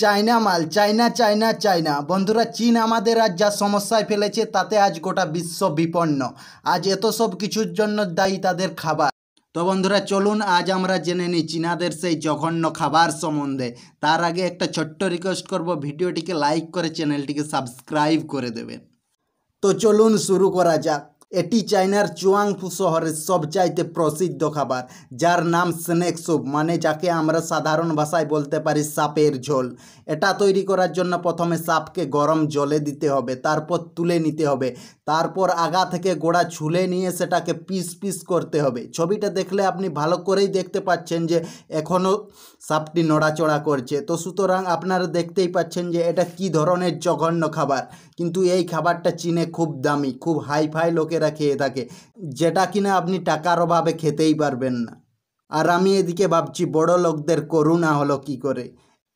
China মাল China China China বন্ধুরা চীন আমাদের আজ যা সমস্যায় ফেলেছে তাতে আজ গোটা বিশ্ব বিপন্ন আজ এত সব কিছুর জন্য দায়ী তাদের খাবার তো বন্ধুরা চলুন আজ আমরা জেনে নিই চীনাদের সেই জঘন্য খাবার সম্বন্ধে তার আগে একটা ছোট্ট রিকোয়েস্ট করব ভিডিওটিকে লাইক করে চ্যানেলটিকে সাবস্ক্রাইব করে দেবেন তো চলুন শুরু করা যাক এটি চায়নার চুয়াংফু শহরের সবচাইতে প্রসিদ্ধ খাবার যার নাম স্নেক সুপ মানে যাকে আমরা সাধারণ ভাষায় বলতে পারি সাপের ঝোল এটা তৈরি করার জন্য প্রথমে সাপকে গরম জলে দিতে হবে তারপর তুলে নিতে হবে তারপর আগা থেকে গোড়া ছুলে নিয়ে সেটাকে পিস পিস করতে হবে ছবিটা দেখলে আপনি ভালো করেই দেখতে পাচ্ছেন যে এখনও সাপটি নড়াচড়া করছে তো সুতরাং আপনারা দেখতেই পাচ্ছেন যে এটা কি ধরনের জঘন্য খাবার কিন্তু এই খাবারটা চীনে খুব দামি খুব হাইফাই লোকের লোকেরা খেয়ে থাকে যেটা কিনা আপনি টাকার অভাবে খেতেই পারবেন না আর আমি এদিকে ভাবছি বড় লোকদের করুণা হলো কি করে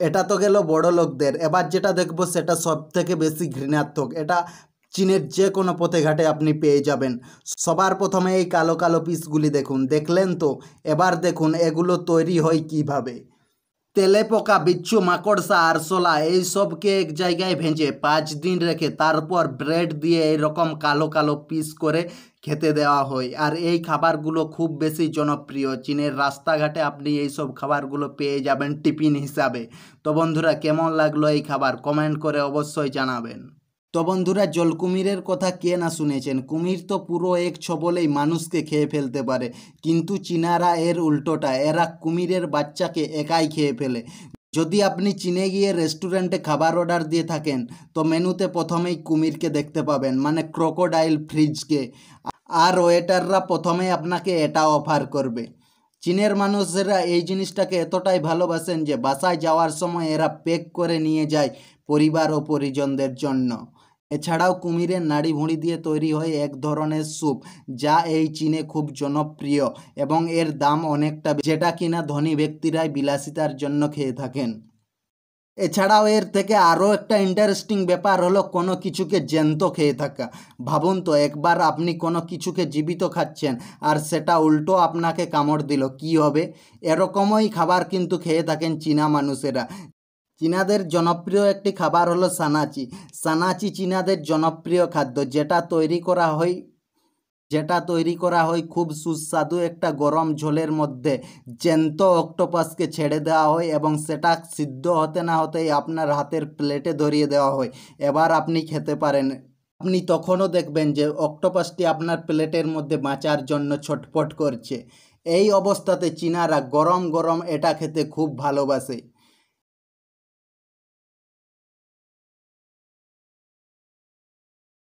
এটা তো গেল বড় লোকদের এবার যেটা দেখব সেটা সব থেকে বেশি ঘৃণাত্মক এটা চীনের যে কোনো পথে ঘাটে আপনি পেয়ে যাবেন সবার প্রথমে এই কালো কালো পিসগুলি দেখুন দেখলেন তো এবার দেখুন এগুলো তৈরি হয় কিভাবে। তেলেপোকা বিচ্ছু মাকড়সা আরশোলা এই সবকে এক জায়গায় ভেজে পাঁচ দিন রেখে তারপর ব্রেড দিয়ে এইরকম কালো কালো পিস করে খেতে দেওয়া হয় আর এই খাবারগুলো খুব বেশি জনপ্রিয় চীনের রাস্তাঘাটে আপনি এই সব খাবারগুলো পেয়ে যাবেন টিফিন হিসাবে তো বন্ধুরা কেমন লাগলো এই খাবার কমেন্ট করে অবশ্যই জানাবেন তো বন্ধুরা জলকুমিরের কথা কে না শুনেছেন কুমির তো পুরো এক ছবলেই মানুষকে খেয়ে ফেলতে পারে কিন্তু চীনারা এর উল্টোটা এরা কুমিরের বাচ্চাকে একাই খেয়ে ফেলে যদি আপনি চীনে গিয়ে রেস্টুরেন্টে খাবার অর্ডার দিয়ে থাকেন তো মেনুতে প্রথমেই কুমিরকে দেখতে পাবেন মানে ক্রোকোডাইল ফ্রিজকে আর ওয়েটাররা প্রথমে আপনাকে এটা অফার করবে চীনের মানুষরা এই জিনিসটাকে এতটাই ভালোবাসেন যে বাসায় যাওয়ার সময় এরা প্যাক করে নিয়ে যায় পরিবার ও পরিজনদের জন্য এছাড়াও কুমিরের নাড়ি ভুঁড়ি দিয়ে তৈরি হয় এক ধরনের স্যুপ যা এই চীনে খুব জনপ্রিয় এবং এর দাম অনেকটা যেটা কিনা ধনী ব্যক্তিরাই বিলাসিতার জন্য খেয়ে থাকেন এছাড়াও এর থেকে আরও একটা ইন্টারেস্টিং ব্যাপার হলো কোনো কিছুকে জ্যান্ত খেয়ে থাকা ভাবুন তো একবার আপনি কোনো কিছুকে জীবিত খাচ্ছেন আর সেটা উল্টো আপনাকে কামড় দিল কি হবে এরকমই খাবার কিন্তু খেয়ে থাকেন চীনা মানুষেরা চীনাদের জনপ্রিয় একটি খাবার হলো সানাচি সানাচি চীনাদের জনপ্রিয় খাদ্য যেটা তৈরি করা হয় যেটা তৈরি করা হয় খুব সুস্বাদু একটা গরম ঝোলের মধ্যে জ্যান্ত অক্টোপাসকে ছেড়ে দেওয়া হয় এবং সেটা সিদ্ধ হতে না হতেই আপনার হাতের প্লেটে ধরিয়ে দেওয়া হয় এবার আপনি খেতে পারেন আপনি তখনও দেখবেন যে অক্টোপাসটি আপনার প্লেটের মধ্যে বাঁচার জন্য ছটপট করছে এই অবস্থাতে চীনারা গরম গরম এটা খেতে খুব ভালোবাসে